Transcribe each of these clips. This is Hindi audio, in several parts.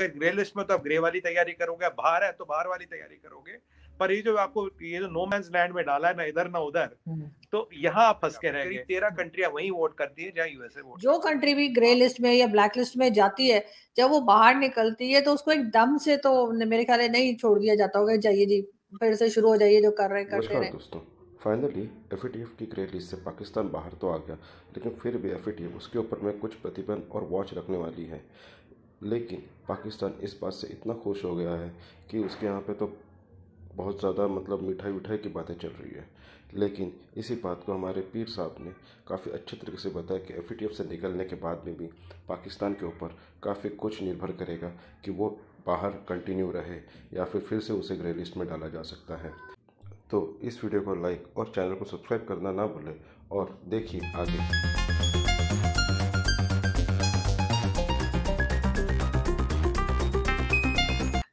अगर ग्रे लिस्ट में तो आप ग्रे वाली तैयारी करोगे बाहर है तो बाहर वाली तैयारी करोगे पर ये जो आपको ये जो नो मैं लैंड में डाला है ना इधर ना उधर हम्म। तो यहाँ आप फंस के रहेंगे तेरह कंट्रिया वही वोट करती है जहाँ यूएसए वोट जो कंट्री भी ग्रे लिस्ट में या ब्लैक लिस्ट में जाती है जब वो बाहर निकलती है तो उसको एक दम से तो मेरे ख्याल नहीं छोड़ दिया जाता होगा जाइए जी फिर से शुरू हो जाइए जो कर रहे करते रहे दोस्तों फाइनली एफ की ग्रे लिस्ट से पाकिस्तान बाहर तो आ गया लेकिन फिर भी एफ उसके ऊपर में कुछ प्रतिबंध और वॉच रखने वाली है लेकिन पाकिस्तान इस बात से इतना खुश हो गया है कि उसके यहाँ पे तो बहुत ज़्यादा मतलब मिठाई उठाई की बातें चल रही है लेकिन इसी बात को हमारे पीर साहब ने काफ़ी अच्छे तरीके से बताया कि एफ से निकलने के बाद में भी पाकिस्तान के ऊपर काफ़ी कुछ निर्भर करेगा कि वो बाहर कंटिन्यू रहे या फिर फिर से उसे ग्रे लिस्ट में डाला जा सकता है तो इस वीडियो को लाइक और चैनल को सब्सक्राइब करना ना भूलें और देखिए आगे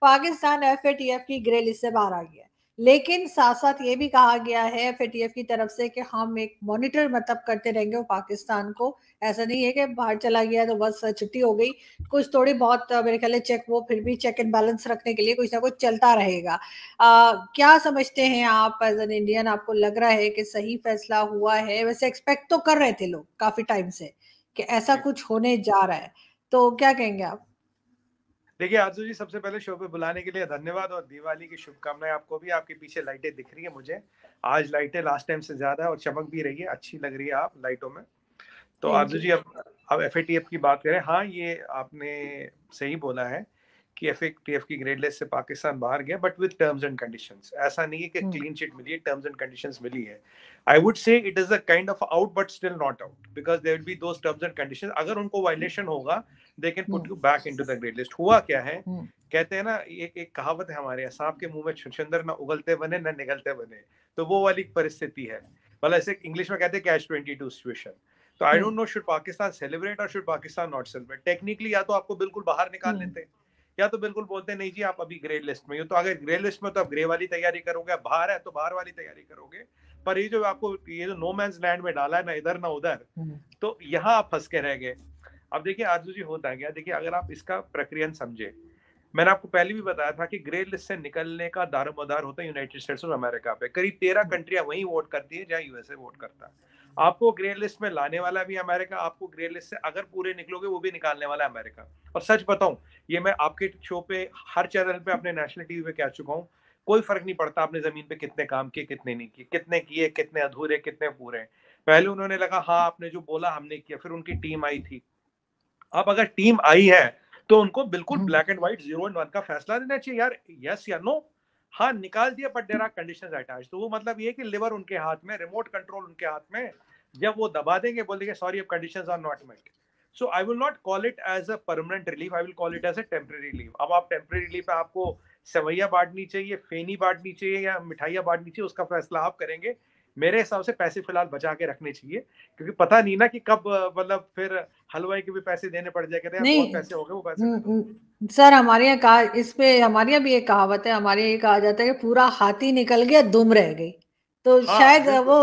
पाकिस्तान एफ की ग्रे लिस्ट से बाहर आ गया लेकिन साथ साथ ये भी कहा गया है एफ की तरफ से कि हम एक मॉनिटर मतलब करते रहेंगे वो पाकिस्तान को ऐसा नहीं है कि बाहर चला गया तो बस छुट्टी हो गई कुछ थोड़ी बहुत मेरे ख्याल चेक वो फिर भी चेक एंड बैलेंस रखने के लिए कुछ ना कुछ चलता रहेगा आ, क्या समझते हैं आप एज एन इंडियन आपको लग रहा है कि सही फैसला हुआ है वैसे एक्सपेक्ट तो कर रहे थे लोग काफी टाइम से कि ऐसा कुछ होने जा रहा है तो क्या कहेंगे आप देखिए आजू जी सबसे पहले शो पे बुलाने के लिए धन्यवाद और दिवाली की शुभकामनाएं आपको भी आपके पीछे लाइटें दिख रही है मुझे आज लाइटें लास्ट टाइम से ज्यादा और चमक भी रही है अच्छी लग रही है आप लाइटों में तो आजू जी अब अब एफ की बात करें हाँ ये आपने सही बोला है कि एफ एफ की ग्रेड लिस्ट से पाकिस्तान बाहर गया but with terms and conditions ऐसा नहीं है कि क्लीन hmm. चिट मिली है टर्म्स एंड कंडीशंस मिली है I would say it is a kind of out but still not out because there will be two terms and condition अगर उनको वायलेशन होगा they can put you back into the grade list हुआ क्या है hmm. कहते हैं ना एक एक कहावत है हमारे यहाँ सांप के मुंह में छुछंदर ना उगलते बने ना निगलते बने तो वो वाली परिस्थिति है मतलब ऐसे इंग्लिश में कहते हैं कैश ट्वेंटी टू सिचुएशन तो I don't know should Pakistan celebrate और should Pakistan not celebrate technically या तो आपको बिल्कुल बाहर निकाल लेते hmm. हैं या तो बिल्कुल बोलते नहीं जी आप अभी तो ग्रे लिस्ट में हो तो अगर ग्रे लिस्ट में तो आप ग्रे वाली तैयारी करोगे बाहर है तो बाहर वाली तैयारी करोगे पर ये जो आपको ये जो नो मैं लैंड में डाला है ना इधर ना उधर हम्म। तो यहाँ आप फंस के रह गए अब देखिए आरजू जी होता गया देखिए अगर आप इसका प्रक्रियन समझे मैंने आपको पहले भी बताया था कि ग्रे लिस्ट से निकलने का दारोमदार होता है यूनाइटेड स्टेट्स ऑफ अमेरिका पे करीब तेरह कंट्रियां हम्म। वहीं वोट करती है जहाँ यूएसए वोट करता है आपको ग्रे लिस्ट में लाने वाला भी अमेरिका आपको ग्रे लिस्ट से अगर पूरे निकलोगे वो भी निकालने वाला है अमेरिका और सच बताऊं ये मैं आपके शो पे हर चैनल पे अपने नेशनल टीवी पे कह चुका हूँ कोई फर्क नहीं पड़ता आपने जमीन पे कितने काम किए कितने नहीं किए कितने किए कितने अधूरे कितने पूरे हैं पहले उन्होंने लगा हाँ आपने जो बोला हमने किया फिर उनकी टीम आई थी अब अगर टीम आई है तो उनको बिल्कुल hmm. Black and white zero and one का फैसला देना चाहिए यार यस या नो हाँ निकाल दिया but there are condition attach तो वो मतलब ये कि लिवर उनके हाथ में रिमोट कंट्रोल उनके हाथ में जब वो दबा देंगे बोल देंगे सॉरी अब condition are not met so I will not call it as a permanent relief I will call it as a temporary relief अब आप टेम्प्रेरी रिलीफ में आपको सेवैया बांटनी चाहिए फेनी बांटनी चाहिए या मिठाइयाँ बांटनी चाहिए उसका फैसला आप करेंगे मेरे हिसाब से पैसे फिलहाल बचा के रखने चाहिए क्योंकि पता नहीं ना कि कब मतलब फिर हलवाई के भी पैसे देने पड़ जाए कहते तो पैसे हो गए वो पैसे हम्म, हम्म। सर हमारे यहाँ कहा इस पे हमारे यहाँ भी एक कहावत है हमारे यहाँ कहा जाता है कि पूरा हाथी निकल गया दुम रह गई तो हाँ, शायद वो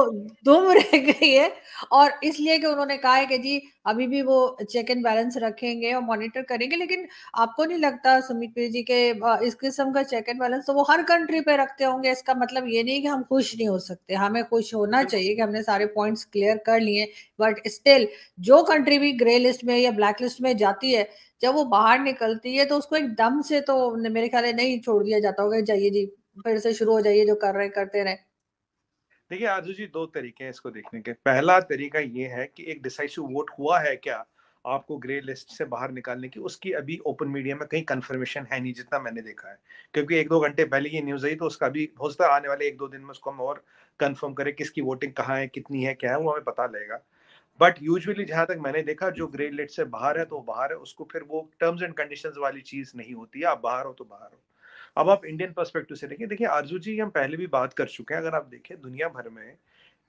दुम रह गई है और इसलिए कि उन्होंने कहा है कि जी अभी भी वो चेक एंड बैलेंस रखेंगे और मॉनिटर करेंगे लेकिन आपको नहीं लगता सुमित पीर जी के इस किस्म का चेक एंड बैलेंस तो वो हर कंट्री पे रखते होंगे इसका मतलब ये नहीं कि हम खुश नहीं हो सकते हमें खुश होना चाहिए कि हमने सारे पॉइंट्स क्लियर कर लिए बट स्टिल जो कंट्री भी ग्रे लिस्ट में या ब्लैक लिस्ट में जाती है जब वो बाहर निकलती है तो उसको एक दम से तो मेरे ख्याल नहीं छोड़ दिया जाता होगा जाइए जी फिर से शुरू हो जाइए जो कर रहे करते रहे देखिए आजू जी दो तरीके हैं इसको देखने के पहला तरीका ये है कि एक डिसाइसिव वोट हुआ है क्या आपको ग्रे लिस्ट से बाहर निकालने की उसकी अभी ओपन मीडिया में कहीं कंफर्मेशन है नहीं जितना मैंने देखा है क्योंकि एक दो घंटे पहले ये न्यूज़ आई तो उसका अभी हो सकता है आने वाले एक दो दिन में उसको हम और कंफर्म करें किसकी वोटिंग कहाँ है कितनी है क्या है वो हमें पता लगेगा बट यूजुअली जहाँ तक मैंने देखा जो ग्रे लिस्ट से बाहर है तो बाहर है उसको फिर वो टर्म्स एंड कंडीशंस वाली चीज़ नहीं होती है आप बाहर हो तो बाहर हो अब आप इंडियन परस्पेक्टिव से देखें देखिए आरजू जी हम पहले भी बात कर चुके हैं अगर आप देखें दुनिया भर में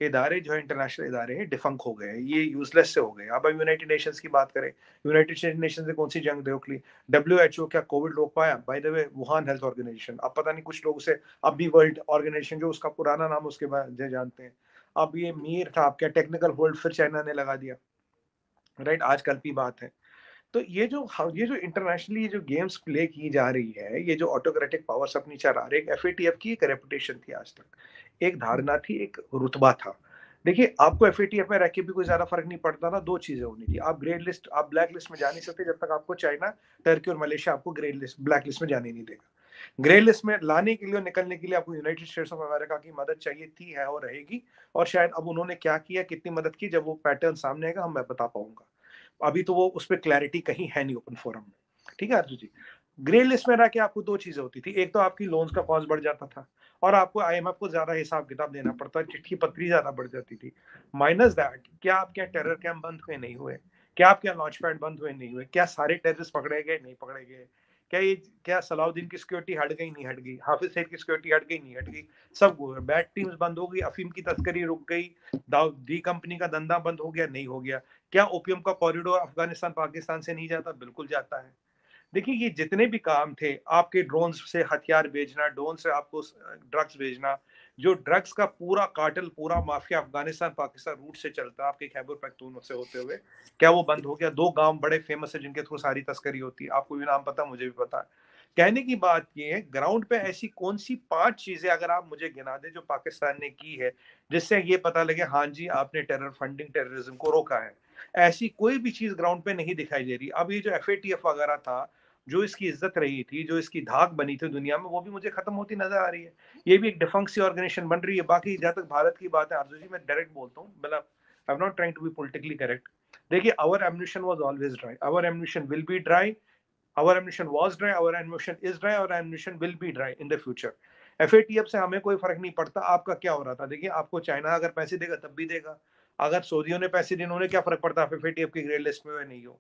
इदारे जो है इंटरनेशनल इदारे हैं डिफंक हो गए ये यूजलेस से हो गए अब हम यूनाइटेड नेशन की बात करें यूनाइटेड नेशन से कौन सी जंग देख ली डब्ल्यू एच ओ क्या कोविड रोक पाया by the way Wuhan health organization अब पता नहीं कुछ लोग से अब भी वर्ल्ड ऑर्गेनाइजेशन जो उसका पुराना नाम उसके बाद जानते हैं अब ये मीर था आपका टेक्निकल होल्ड फिर चाइना ने लगा दिया राइट आज कल की बात है तो ये जो हाँ, ये जो इंटरनेशनली जो गेम्स प्ले की जा रही है ये जो ऑटोक्रेटिक पावर्स अपनी चला रहे एफ ए टी एफ की एक रेपुटेशन थी आज तक एक धारणा थी एक रुतबा था देखिए आपको एफ ए टी एफ में रह के भी कोई ज्यादा फर्क नहीं पड़ता ना दो चीजें होनी थी आप ग्रेड लिस्ट आप ब्लैक लिस्ट में जा नहीं सकते जब तक आपको चाइना टर्की और मलेशिया आपको ग्रेड लिस्ट ब्लैक लिस्ट में जाने नहीं देगा ग्रे लिस्ट में लाने के लिए और निकलने के लिए आपको यूनाइटेड स्टेट्स ऑफ अमेरिका की मदद चाहिए थी है और रहेगी और शायद अब उन्होंने क्या किया कितनी मदद की जब वो पैटर्न सामने आएगा हम मैं बता पाऊंगा अभी तो वो उस पर क्लैरिटी कहीं है नहीं ओपन फोरम में ठीक है अर्जुन जी ग्रे लिस्ट में रह के आपको दो चीजें होती थी एक तो आपकी लोन्स का कॉस्ट बढ़ जाता था और आपको आई को ज्यादा हिसाब किताब देना पड़ता चिट्ठी पत्री ज्यादा बढ़ जाती थी माइनस दैट क्या आपके यहाँ टेरर कैंप बंद हुए नहीं हुए क्या आपके यहाँ लॉन्च पैड बंद हुए नहीं हुए क्या सारे टेररिस्ट पकड़े गए नहीं पकड़े गए क्या ये क्या सलाउद्दीन की सिक्योरिटी हट गई नहीं हट गई हाफिज सैद की सिक्योरिटी हट गई नहीं हट गई सब बैड टीम्स बंद हो गई अफीम की तस्करी रुक गई दाव कंपनी का धंधा बंद हो गया नहीं हो गया क्या ओपीएम का कॉरिडोर अफगानिस्तान पाकिस्तान से नहीं जाता बिल्कुल जाता है देखिए ये जितने भी काम थे आपके ड्रोन से हथियार भेजना ड्रोन से आपको ड्रग्स भेजना जो ड्रग्स का पूरा काटल पूरा माफिया अफगानिस्तान पाकिस्तान रूट से चलता आपके खैबर पख्तून से होते हुए क्या वो बंद हो गया दो गांव बड़े फेमस है जिनके थ्रू सारी तस्करी होती है आपको भी नाम पता मुझे भी पता है कहने की बात ये है ग्राउंड पे ऐसी कौन सी पांच चीजें अगर आप मुझे गिना दें जो पाकिस्तान ने की है जिससे ये पता लगे हाँ जी आपने टेरर फंडिंग टेररिज्म को रोका है ऐसी कोई भी चीज ग्राउंड पे नहीं दिखाई दे रही अब ये जो एफ वगैरह था जो इसकी इज्जत रही थी जो इसकी धाक बनी थी दुनिया में वो भी मुझे खत्म होती नजर आ रही है ये भी एक डिफंक सी ऑर्गेनाइजेशन बन रही है बाकी जहाँ तक भारत की बात है आरजू जी मैं डायरेक्ट बोलता हूँ मतलब I am not trying to be politically correct देखिए our ammunition was always dry our ammunition will be dry our ammunition was dry our ammunition is dry और ammunition will be dry in the future F से हमें कोई फर्क नहीं पड़ता आपका क्या हो रहा था देखिए आपको चाइना अगर पैसे देगा तब भी देगा अगर सऊदियों ने पैसे देने उन्हें क्या फर्क पड़ता है एफ की ग्रे लिस्ट में नहीं हो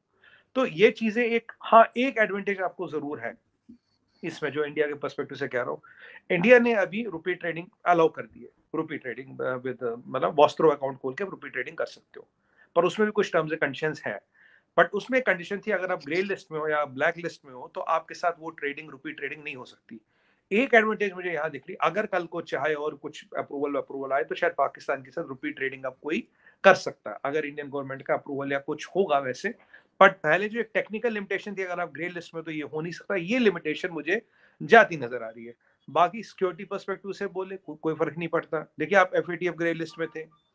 तो ये चीजें एक हाँ एक एडवांटेज आपको जरूर है इसमें जो इंडिया के परस्पेक्टिव से कह रहा हूँ इंडिया ने अभी रुपी ट्रेडिंग अलाउ कर दी है रुपी ट्रेडिंग विद मतलब वॉस्त्रो अकाउंट खोल के रुपी ट्रेडिंग कर सकते हो पर उसमें भी कुछ टर्म्स एंड कंडीशन है बट उसमें कंडीशन थी अगर आप ग्रे लिस्ट में हो या ब्लैक लिस्ट में हो तो आपके साथ वो ट्रेडिंग रुपी ट्रेडिंग नहीं हो सकती एक एडवांटेज मुझे यहाँ दिख रही अगर कल को चाहे और कुछ अप्रूवल अप्रूवल आए तो शायद पाकिस्तान के साथ रुपी ट्रेडिंग आप कोई कर सकता है अगर इंडियन गवर्नमेंट का अप्रूवल या कुछ होगा वैसे बट पहले जो एक टेक्निकल लिमिटेशन थी अगर आप ग्रे लिस्ट में तो ये हो नहीं सकता ये लिमिटेशन मुझे जाती नजर आ रही है बाकी सिक्योरिटी परस्पेक्टिव से बोले को, कोई फर्क नहीं पड़ता देखिए आप एफ ग्रे लिस्ट में थे